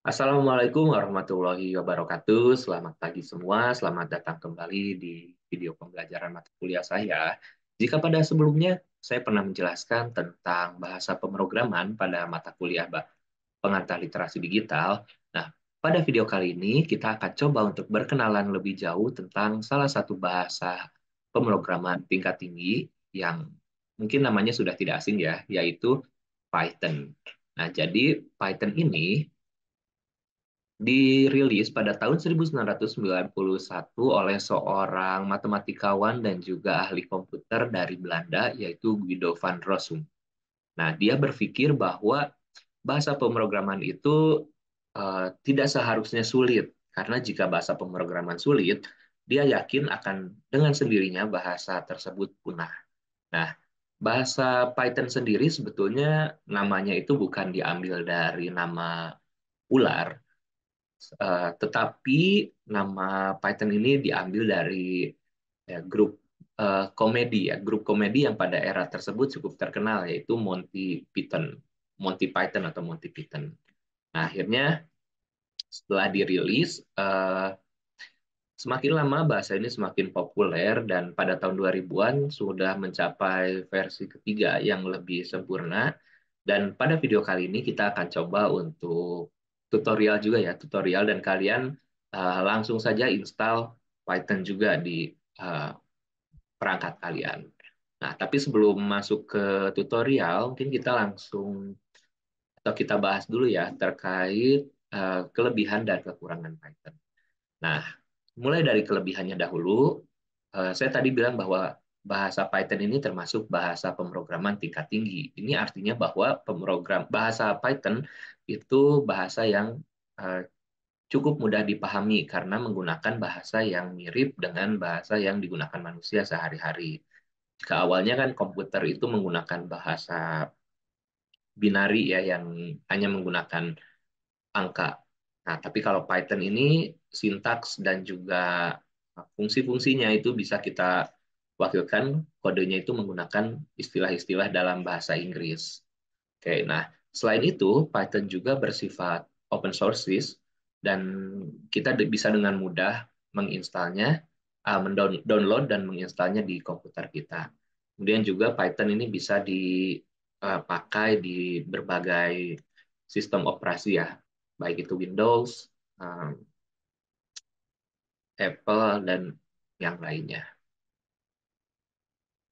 Assalamualaikum warahmatullahi wabarakatuh. Selamat pagi semua. Selamat datang kembali di video pembelajaran mata kuliah saya. Jika pada sebelumnya saya pernah menjelaskan tentang bahasa pemrograman pada mata kuliah pengantar literasi digital. Nah, pada video kali ini kita akan coba untuk berkenalan lebih jauh tentang salah satu bahasa pemrograman tingkat tinggi yang mungkin namanya sudah tidak asing ya, yaitu Python. Nah, jadi Python ini dirilis pada tahun 1991 oleh seorang matematikawan dan juga ahli komputer dari Belanda yaitu Guido van Rossum. Nah, dia berpikir bahwa bahasa pemrograman itu uh, tidak seharusnya sulit karena jika bahasa pemrograman sulit, dia yakin akan dengan sendirinya bahasa tersebut punah. Nah, bahasa Python sendiri sebetulnya namanya itu bukan diambil dari nama ular, Eh, tetapi nama Python ini diambil dari ya, grup uh, komedi ya, grup komedi yang pada era tersebut cukup terkenal yaitu Monty Python, Monty Python atau Monty Python. Nah, akhirnya setelah dirilis uh, Semakin lama bahasa ini semakin populer dan pada tahun 2000-an sudah mencapai versi ketiga yang lebih sempurna. Dan pada video kali ini kita akan coba untuk tutorial juga ya, tutorial dan kalian uh, langsung saja install Python juga di uh, perangkat kalian. Nah, tapi sebelum masuk ke tutorial, mungkin kita langsung atau kita bahas dulu ya terkait uh, kelebihan dan kekurangan Python. Nah, mulai dari kelebihannya dahulu, uh, saya tadi bilang bahwa bahasa Python ini termasuk bahasa pemrograman tingkat tinggi. Ini artinya bahwa pemrogram bahasa Python itu bahasa yang eh, cukup mudah dipahami karena menggunakan bahasa yang mirip dengan bahasa yang digunakan manusia sehari-hari. Jika awalnya kan komputer itu menggunakan bahasa binari ya yang hanya menggunakan angka. Nah, tapi kalau Python ini sintaks dan juga fungsi-fungsinya itu bisa kita wakilkan kodenya itu menggunakan istilah-istilah dalam bahasa Inggris. Oke, nah Selain itu, Python juga bersifat open source dan kita bisa dengan mudah menginstalnya, ah, mendownload dan menginstalnya di komputer kita. Kemudian juga Python ini bisa dipakai ah, di berbagai sistem operasi ya, baik itu Windows, ah, Apple dan yang lainnya.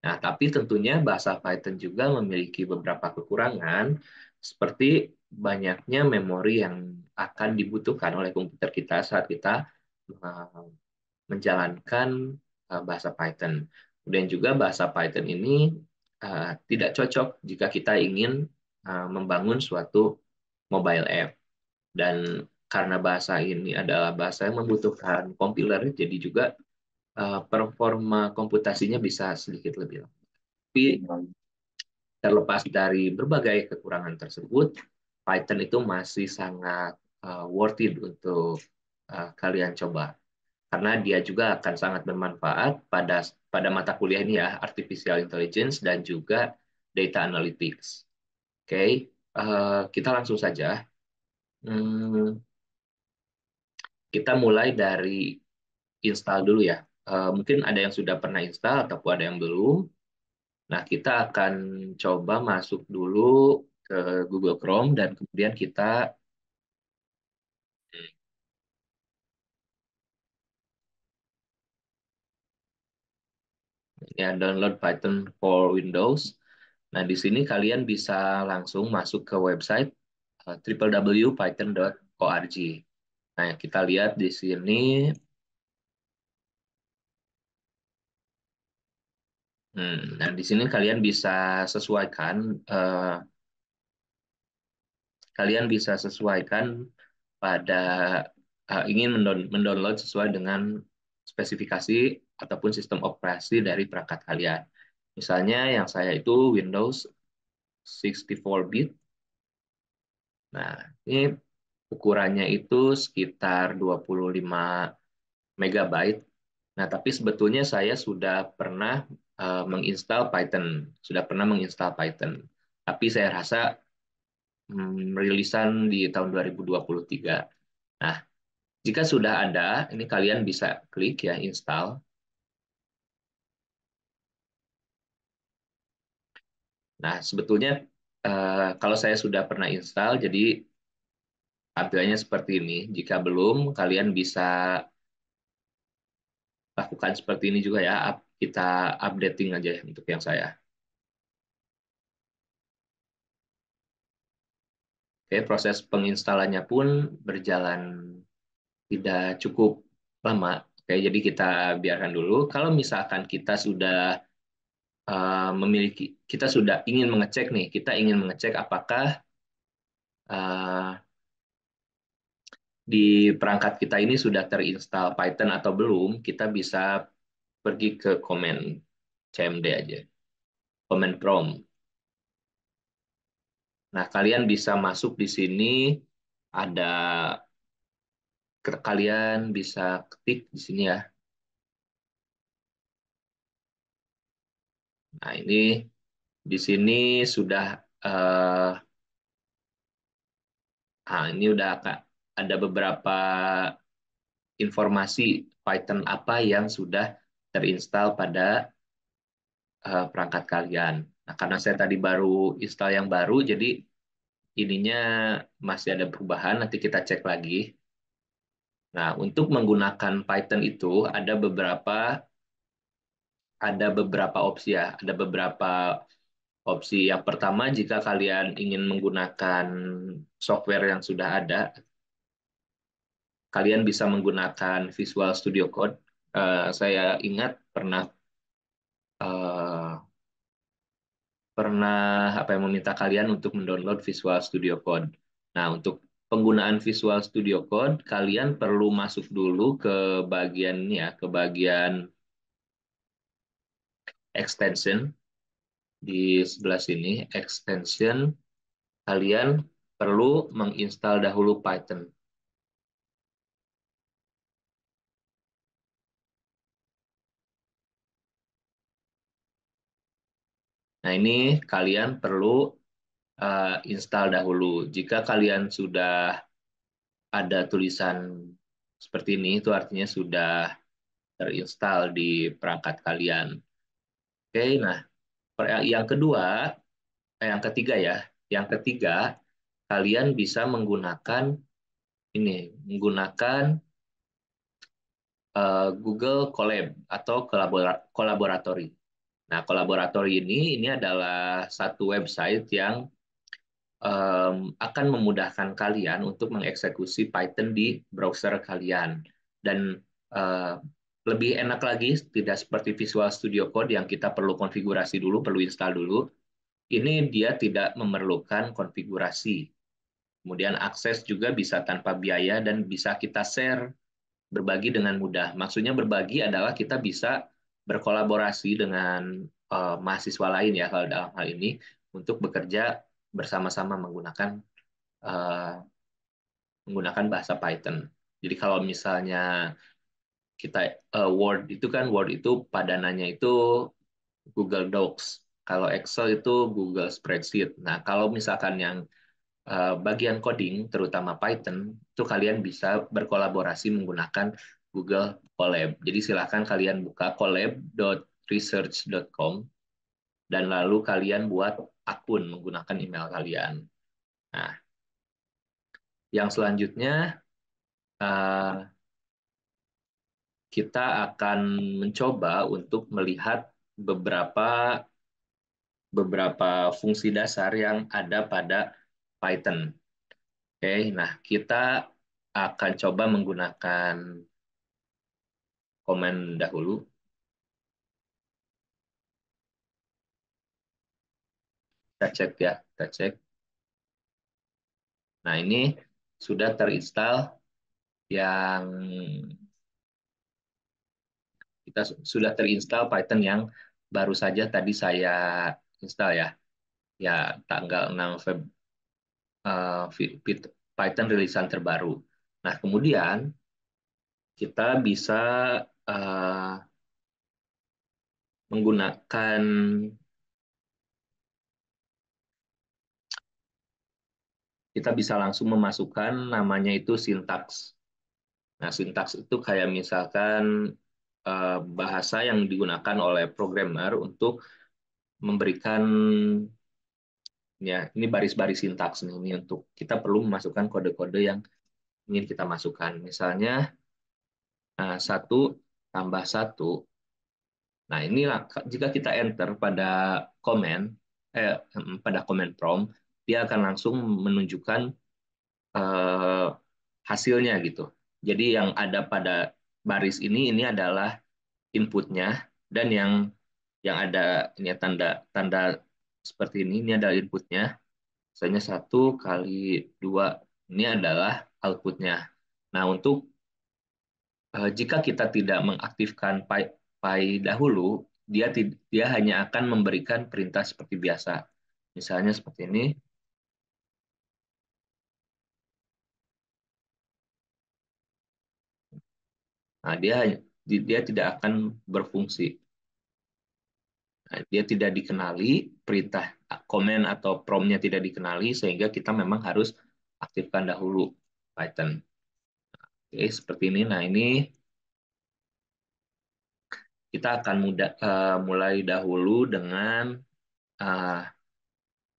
Nah, tapi tentunya bahasa Python juga memiliki beberapa kekurangan seperti banyaknya memori yang akan dibutuhkan oleh komputer kita saat kita eh, menjalankan eh, bahasa Python. Kemudian juga bahasa Python ini eh, tidak cocok jika kita ingin membangun suatu mobile app. Dan karena bahasa ini adalah bahasa yang membutuhkan compiler, jadi juga performa komputasinya bisa sedikit lebih lambat. Tapi iya terlepas dari berbagai kekurangan tersebut, Python itu masih sangat uh, worth it untuk uh, kalian coba. Karena dia juga akan sangat bermanfaat pada pada mata kuliah ini ya, Artificial Intelligence dan juga Data Analytics. Oke, okay. uh, kita langsung saja. Hmm, kita mulai dari install dulu ya. Uh, mungkin ada yang sudah pernah install ataupun ada yang belum. Nah, kita akan coba masuk dulu ke Google Chrome dan kemudian kita ya download Python for Windows. Nah, di sini kalian bisa langsung masuk ke website eh, www.python.org. Nah, kita lihat di sini Hmm, nah, di sini kalian bisa sesuaikan, Uh, kalian bisa sesuaikan pada uh, ingin mendownload sesuai dengan spesifikasi ataupun sistem operasi dari perangkat kalian. Misalnya yang saya itu Windows 64-bit. Nah, ini ukurannya itu sekitar 25 MB. Nah, tapi sebetulnya saya sudah pernah Eh, menginstal Python, sudah pernah menginstal Python. Tapi saya rasa merilisan mm, di tahun 2023. Nah, jika sudah ada, ini kalian bisa klik ya install. Nah, sebetulnya eh, kalau saya sudah pernah install, jadi tampilannya seperti ini. Jika belum, kalian bisa lakukan seperti ini juga ya, kita updating aja ya untuk yang saya. Oke, proses penginstalannya pun berjalan tidak cukup lama. Oke, jadi kita biarkan dulu. Kalau misalkan kita sudah eh, memiliki, kita sudah ingin mengecek nih, kita ingin mengecek apakah eh, di perangkat kita ini sudah terinstall Python atau belum, kita bisa pergi ke komen CMD aja. Komen prompt. Nah, kalian bisa masuk di sini ada kalian bisa ketik di sini ya. Nah, ini di sini sudah eh, nah ini udah ada beberapa informasi Python apa yang sudah terinstall pada uh, perangkat kalian. Nah, karena saya tadi baru install yang baru, jadi ininya masih ada perubahan, nanti kita cek lagi. Nah, untuk menggunakan Python itu ada beberapa ada beberapa opsi ya, ada beberapa opsi. Yang pertama, jika kalian ingin menggunakan software yang sudah ada, kalian bisa menggunakan Visual Studio Code Eh, saya ingat pernah uh, pernah apa yang meminta kalian untuk mendownload Visual Studio Code. Nah, untuk penggunaan Visual Studio Code, kalian perlu masuk dulu ke bagian ya, ke bagian extension di sebelah sini, extension kalian perlu menginstal dahulu Python. Nah, ini kalian perlu uh, install dahulu. Jika kalian sudah ada tulisan seperti ini, itu artinya sudah terinstall di perangkat kalian. Oke, nah yang kedua, eh, yang ketiga ya, yang ketiga kalian bisa menggunakan ini, menggunakan eh, Google Colab atau kolaboratori. Nah, kolaborator ini ini adalah satu website yang um, akan memudahkan kalian untuk mengeksekusi Python di browser kalian dan uh, lebih enak lagi tidak seperti Visual Studio Code yang kita perlu konfigurasi dulu, perlu install dulu. Ini dia tidak memerlukan konfigurasi. Kemudian akses juga bisa tanpa biaya dan bisa kita share berbagi dengan mudah. Maksudnya berbagi adalah kita bisa berkolaborasi dengan uh, mahasiswa lain ya kalau dalam hal ini untuk bekerja bersama-sama menggunakan uh, menggunakan bahasa Python. Jadi kalau misalnya kita uh, Word itu kan Word itu padanannya itu Google Docs. Kalau Excel itu Google Spreadsheet. Nah, kalau misalkan yang uh, bagian coding terutama Python itu kalian bisa berkolaborasi menggunakan Google Collab. Jadi silahkan kalian buka collab.research.com dan lalu kalian buat akun menggunakan email kalian. Nah, yang selanjutnya eh, kita akan mencoba untuk melihat beberapa beberapa fungsi dasar yang ada pada Python. Oke, nah kita akan coba menggunakan komen dahulu. Kita cek ya, kita cek. Nah, ini sudah terinstall yang kita sudah terinstall Python yang baru saja tadi saya install ya. Ya, tanggal 6 Feb eh, Python rilisan terbaru. Nah, kemudian kita bisa uh, menggunakan kita bisa langsung memasukkan namanya itu sintaks. Nah, sintaks itu kayak misalkan eh, bahasa yang digunakan oleh programmer untuk memberikan ya ini baris-baris sintaks nih ini untuk kita perlu memasukkan kode-kode yang ingin kita masukkan. Misalnya eh, satu tambah satu. Nah, inilah jika kita enter pada komen, eh, mm, pada komen prompt, dia akan langsung menunjukkan eh, hasilnya gitu. Jadi yang ada pada baris ini ini adalah inputnya dan yang yang ada ini tanda tanda seperti ini ini adalah inputnya. Misalnya satu kali dua ini adalah outputnya. Nah untuk Eh, jika kita tidak mengaktifkan Pi, Pi dahulu, dia dia hanya akan memberikan perintah seperti biasa. Misalnya seperti ini. Nah, dia dia tidak akan berfungsi. Nah, dia tidak dikenali perintah komen atau promnya tidak dikenali sehingga kita memang harus aktifkan dahulu Python. Oke, seperti ini. Nah, ini kita akan muda, uh, mulai dahulu dengan uh,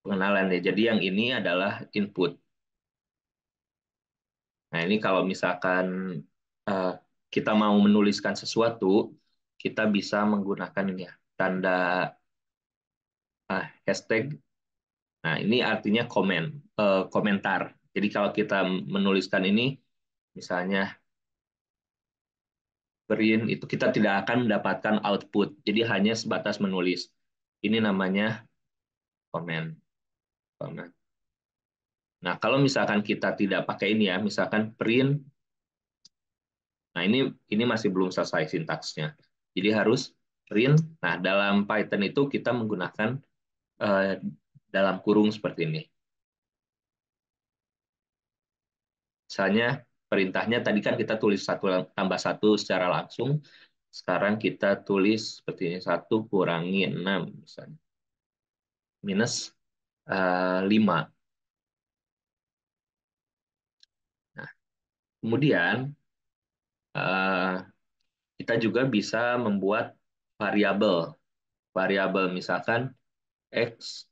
pengenalan ya. Jadi yang ini adalah input. Nah, ini kalau misalkan uh, kita mau menuliskan sesuatu, kita bisa menggunakan ini ya, tanda uh, hashtag. Nah, ini artinya komen, uh, komentar. Jadi kalau kita menuliskan ini, misalnya print itu kita tidak akan mendapatkan output. Jadi hanya sebatas menulis. Ini namanya komen. Komen. Nah, kalau misalkan kita tidak pakai ini ya, misalkan print. Nah, ini ini masih belum selesai sintaksnya. Jadi harus print. Nah, dalam Python itu kita menggunakan eh, dalam kurung seperti ini. Misalnya perintahnya tadi kan kita tulis satu tambah satu secara langsung. Sekarang kita tulis seperti ini satu kurangi enam misalnya minus eh, lima. Uh, nah, kemudian uh, kita juga bisa membuat variabel variabel misalkan x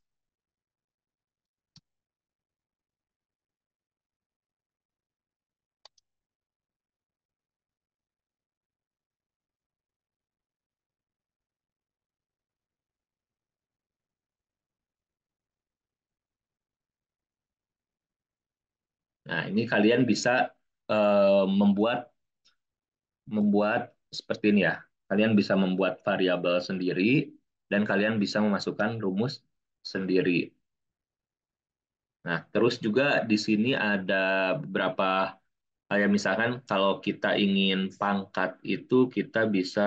Nah, ini kalian bisa uh, membuat membuat seperti ini ya. Kalian bisa membuat variabel sendiri dan kalian bisa memasukkan rumus sendiri. Nah, terus juga di sini ada beberapa kayak misalkan kalau kita ingin pangkat itu kita bisa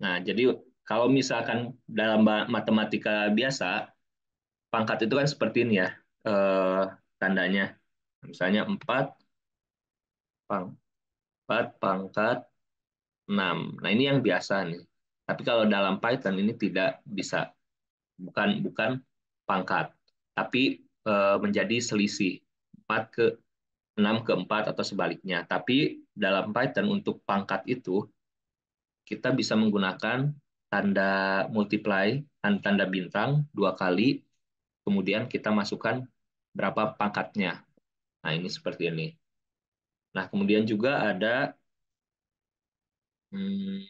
Nah, jadi kalau misalkan dalam matematika biasa, pangkat itu kan seperti ini ya, eh, tandanya. Misalnya 4, pang, 4 pangkat 6. Nah, ini yang biasa nih. Tapi kalau dalam Python ini tidak bisa. Bukan bukan pangkat, tapi eh, menjadi selisih 4 ke 6 ke 4 atau sebaliknya. Tapi dalam Python untuk pangkat itu kita bisa menggunakan tanda multiply, dan tanda bintang dua kali, kemudian kita masukkan berapa pangkatnya. Nah, ini seperti ini. Nah, kemudian juga ada hmm,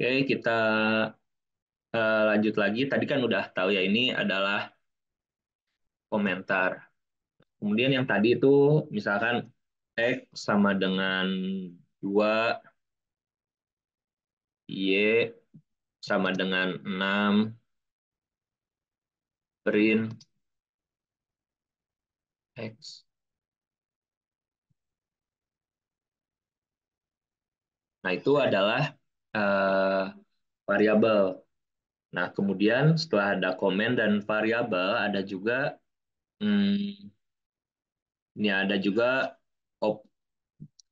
Oke, kita uh, lanjut lagi. Tadi kan udah tahu ya, ini adalah komentar. Kemudian yang tadi itu misalkan X sama dengan 2, Y sama dengan 6, print X. Nah, itu adalah uh, variabel. Nah, kemudian setelah ada komen dan variabel, ada juga hmm, ini ya, ada juga op,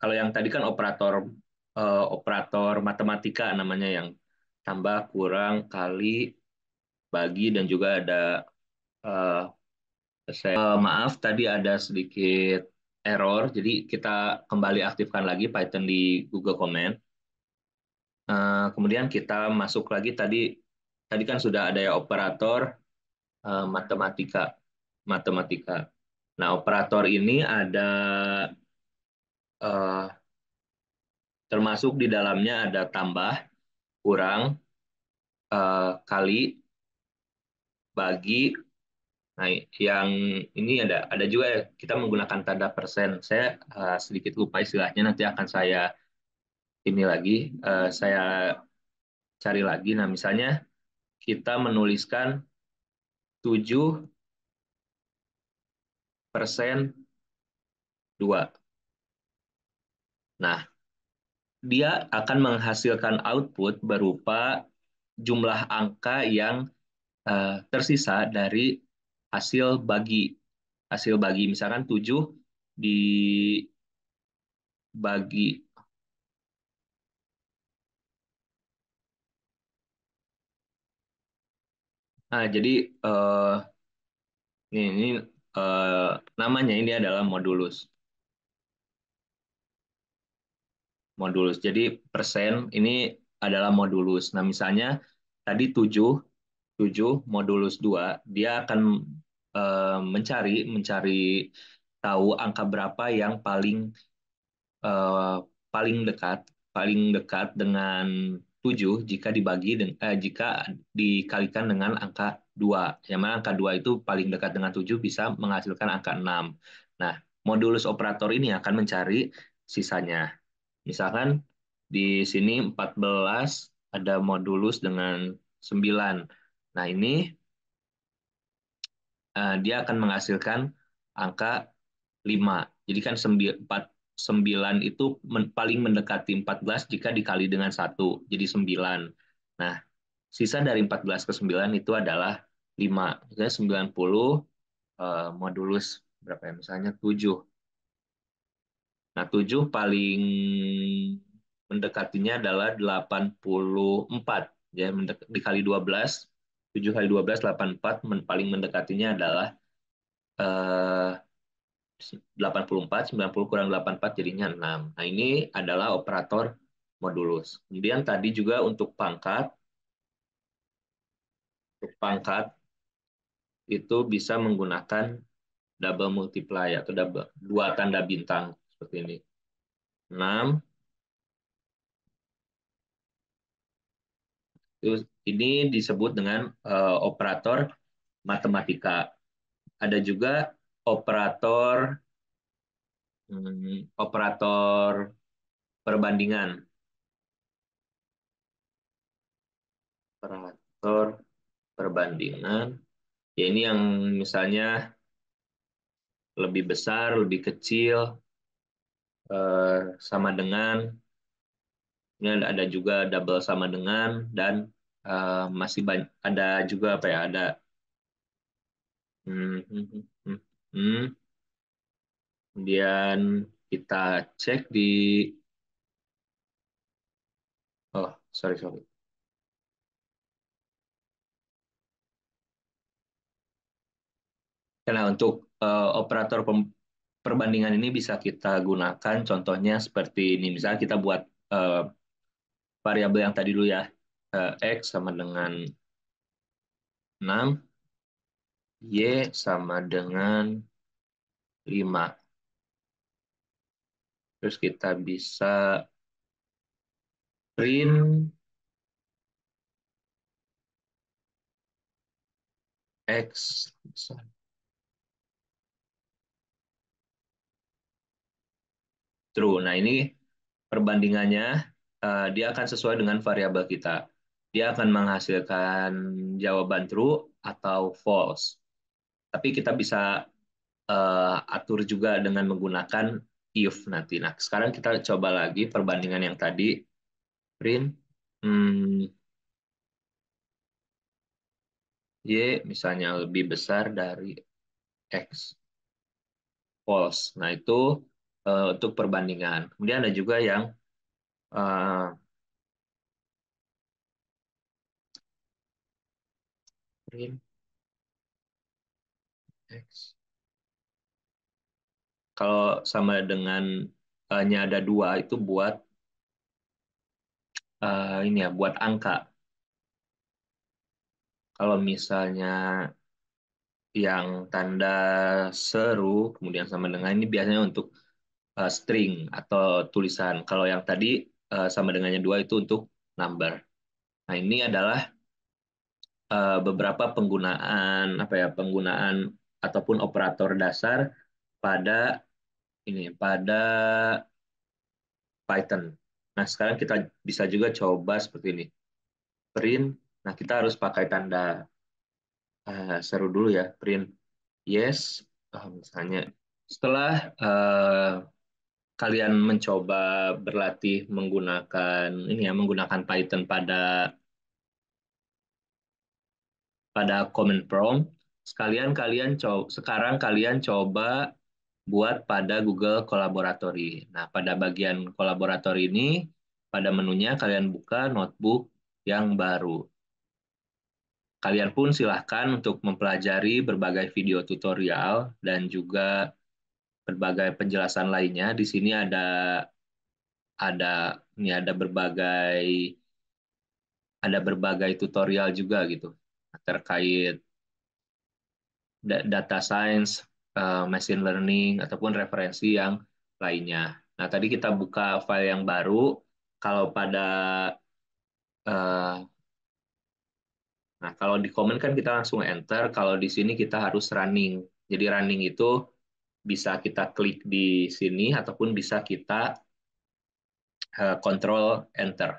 kalau yang tadi kan operator uh, operator matematika namanya yang tambah, kurang, kali, bagi dan juga ada uh, saya uh, maaf tadi ada sedikit error. Jadi kita kembali aktifkan lagi Python di Google Command. Uh, kemudian kita masuk lagi tadi tadi kan sudah ada ya operator uh, matematika matematika. Nah, operator ini ada eh, termasuk di dalamnya ada tambah, kurang, eh, kali, bagi. Nah, yang ini ada ada juga ya, kita menggunakan tanda persen. Saya eh, sedikit lupa istilahnya, nanti akan saya ini lagi, eh, saya cari lagi. Nah, misalnya kita menuliskan 7 persen 2. Nah, dia akan menghasilkan output berupa jumlah angka yang uh, tersisa dari hasil bagi. Hasil bagi misalkan 7 dibagi Nah, jadi uh, ini, ini Eh, namanya ini adalah modulus. Modulus. Jadi persen ini adalah modulus. Nah, misalnya tadi 7 7 modulus 2, dia akan eh, mencari mencari tahu angka berapa yang paling eh, paling dekat paling dekat dengan 7 jika dibagi dengan, eh, jika dikalikan dengan angka 2. Yang mana angka 2 itu paling dekat dengan 7 bisa menghasilkan angka 6. Nah, modulus operator ini akan mencari sisanya. Misalkan di sini 14 ada modulus dengan 9. Nah, ini eh, dia akan menghasilkan angka 5. Jadi kan 4 9 itu men, paling mendekati 14 jika dikali dengan 1, jadi 9. Nah, sisa dari 14 ke 9 itu adalah 5. Misalnya 90 uh, modulus berapa ya? Misalnya 7. Nah, 7 paling mendekatinya adalah 84. Ya, mendek, dikali 12, 7 kali 12, 84, men, paling mendekatinya adalah eh, 84, 90 kurang 84 jadinya 6. Nah, ini adalah operator modulus. Kemudian tadi juga untuk pangkat, untuk pangkat itu bisa menggunakan double multiply atau double, dua tanda bintang seperti ini. 6. Ini disebut dengan uh, operator matematika. Ada juga operator hmm, operator perbandingan. Operator perbandingan. Ya ini yang misalnya lebih besar, lebih kecil, eh, sama dengan. Ini ada juga double sama dengan dan eh, masih ada juga apa ya ada. Hmm, hmm, hmm. Hmm. Kemudian kita cek di oh sorry sorry karena untuk uh, operator perbandingan ini bisa kita gunakan contohnya seperti ini. Misalnya kita buat uh, variabel yang tadi dulu ya, uh, X sama dengan 6. Y sama dengan 5. Terus kita bisa print X True. Nah, ini perbandingannya uh, dia akan sesuai dengan variabel kita. Dia akan menghasilkan jawaban true atau false tapi kita bisa uh, atur juga dengan menggunakan if nanti. Nah, sekarang kita coba lagi perbandingan yang tadi. Print. Hmm, Y misalnya lebih besar dari X. False. Nah, itu uh, untuk perbandingan. Kemudian ada juga yang uh, print X. Kalau sama dengan eh, nya ada dua itu buat uh, ini ya buat angka. Kalau misalnya yang tanda seru kemudian sama dengan ini biasanya untuk uh, string atau tulisan. Kalau yang tadi uh, sama dengannya dua itu untuk number. Nah ini adalah uh, beberapa penggunaan apa ya penggunaan ataupun operator dasar pada ini pada Python. Nah, sekarang kita bisa juga coba seperti ini. Print. Nah, kita harus pakai tanda uh, seru dulu ya. Print yes. Uh, misalnya, setelah uh, kalian mencoba berlatih menggunakan ini ya, menggunakan Python pada pada command prompt, sekalian kalian coba sekarang kalian coba buat pada Google Collaboratory. Nah, pada bagian Collaboratory ini pada menunya kalian buka notebook yang baru. Kalian pun silahkan untuk mempelajari berbagai video tutorial dan juga berbagai penjelasan lainnya. Di sini ada ada ini ada berbagai ada berbagai tutorial juga gitu terkait data science, uh, machine learning, ataupun referensi yang lainnya. Nah, tadi kita buka file yang baru. Kalau pada uh, nah kalau di komen kan kita langsung enter. Kalau di sini kita harus running. Jadi running itu bisa kita klik di sini ataupun bisa kita uh, control enter.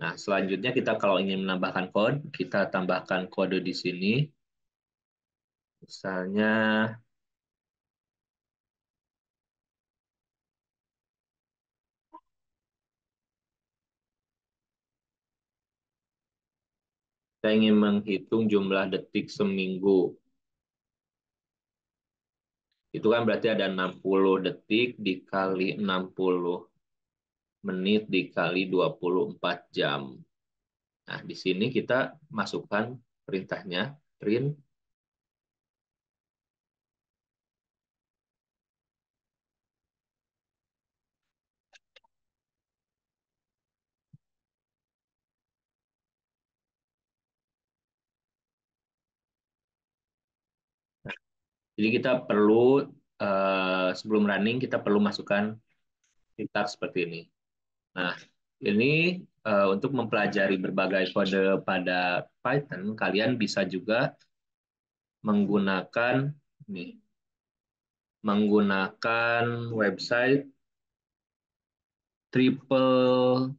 Nah, selanjutnya kita kalau ingin menambahkan kode, kita tambahkan kode di sini. Misalnya saya ingin menghitung jumlah detik seminggu. Itu kan berarti ada 60 detik dikali 60 menit dikali 24 jam. Nah, di sini kita masukkan perintahnya print Jadi kita perlu uh, sebelum running kita perlu masukkan kitab seperti ini. Nah, ini uh, untuk mempelajari berbagai kode pada Python, kalian bisa juga menggunakan ini menggunakan website triple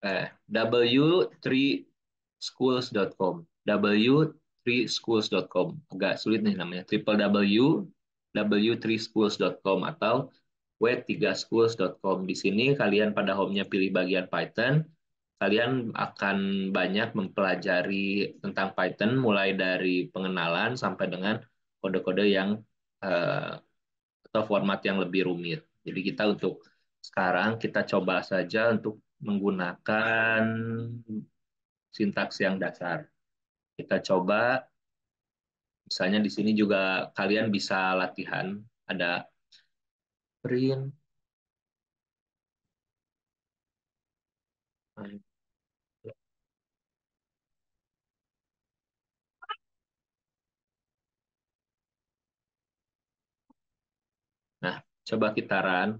eh w3schools.com w www.3schools.com. Agak sulit nih namanya. www.w3schools.com atau w3schools.com. Di sini kalian pada home-nya pilih bagian Python. Kalian akan banyak mempelajari tentang Python mulai dari pengenalan sampai dengan kode-kode yang uh, atau format yang lebih rumit. Jadi kita untuk sekarang kita coba saja untuk menggunakan sintaks yang dasar kita coba misalnya di sini juga kalian bisa latihan ada print Nah, coba kita run.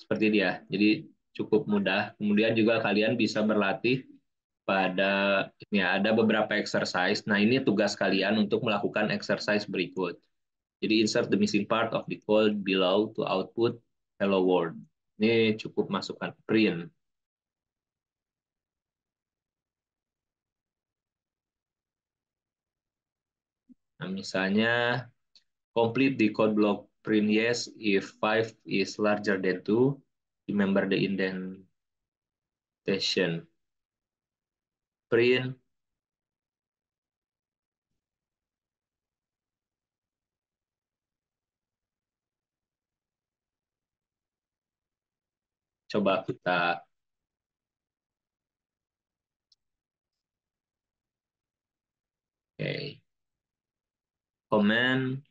Seperti dia. Jadi cukup mudah. Kemudian juga kalian bisa berlatih pada ini ya, ada beberapa exercise. Nah, ini tugas kalian untuk melakukan exercise berikut. Jadi insert the missing part of the code below to output hello world. Ini cukup masukkan print. Nah, misalnya complete the code block print yes if 5 is larger than 2 Remember the indentation. Print coba kita Oke. Okay. Comment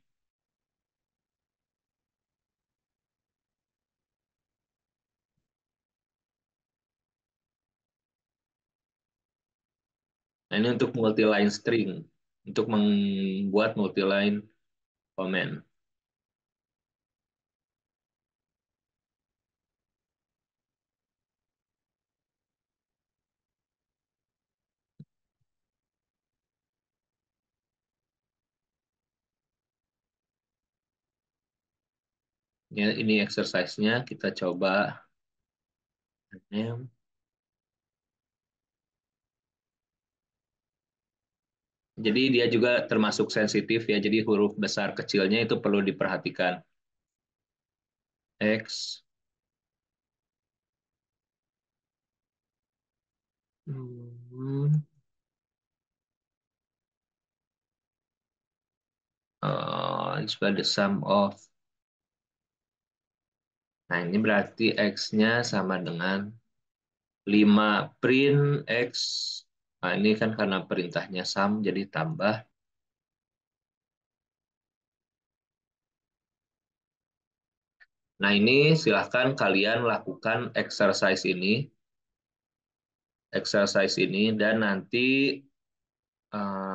Nah, ini untuk multi-line string, untuk membuat multi-line comment. Ya, ini exercise-nya kita coba name Jadi dia juga termasuk sensitif ya. Jadi huruf besar kecilnya itu perlu diperhatikan. X. Hmm. Uh, the sum of. Nah, ini berarti X-nya sama dengan 5 print X Nah, ini kan karena perintahnya sam jadi tambah. Nah, ini silahkan kalian lakukan exercise ini. Exercise ini dan nanti uh,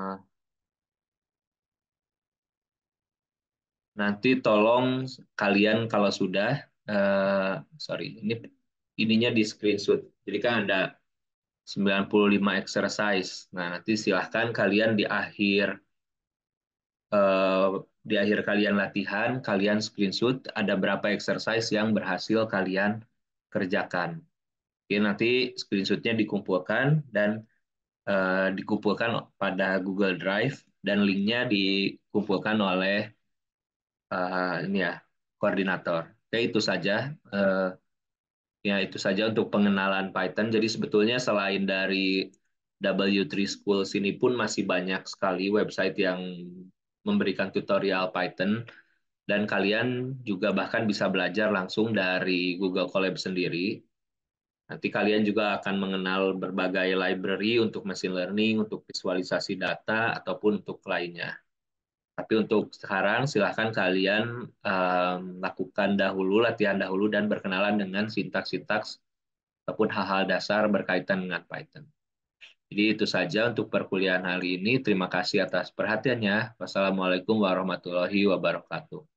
nanti tolong kalian kalau sudah uh, sorry ini ininya di screenshot. Jadi kan ada 95 exercise. Nah, nanti silahkan kalian di akhir eh, di akhir kalian latihan, kalian screenshot ada berapa exercise yang berhasil kalian kerjakan. Oke, nanti screenshotnya dikumpulkan dan eh, dikumpulkan pada Google Drive dan linknya dikumpulkan oleh uh, ini ya koordinator. Oke itu saja. Uh, Ya, itu saja untuk pengenalan Python. Jadi sebetulnya selain dari W3 School sini pun masih banyak sekali website yang memberikan tutorial Python dan kalian juga bahkan bisa belajar langsung dari Google Colab sendiri. Nanti kalian juga akan mengenal berbagai library untuk machine learning, untuk visualisasi data ataupun untuk lainnya. Tapi untuk sekarang silahkan kalian um, lakukan dahulu latihan dahulu dan berkenalan dengan sintaks-sintaks ataupun hal-hal dasar berkaitan dengan Python. Jadi itu saja untuk perkuliahan hari ini. Terima kasih atas perhatiannya. Wassalamualaikum warahmatullahi wabarakatuh.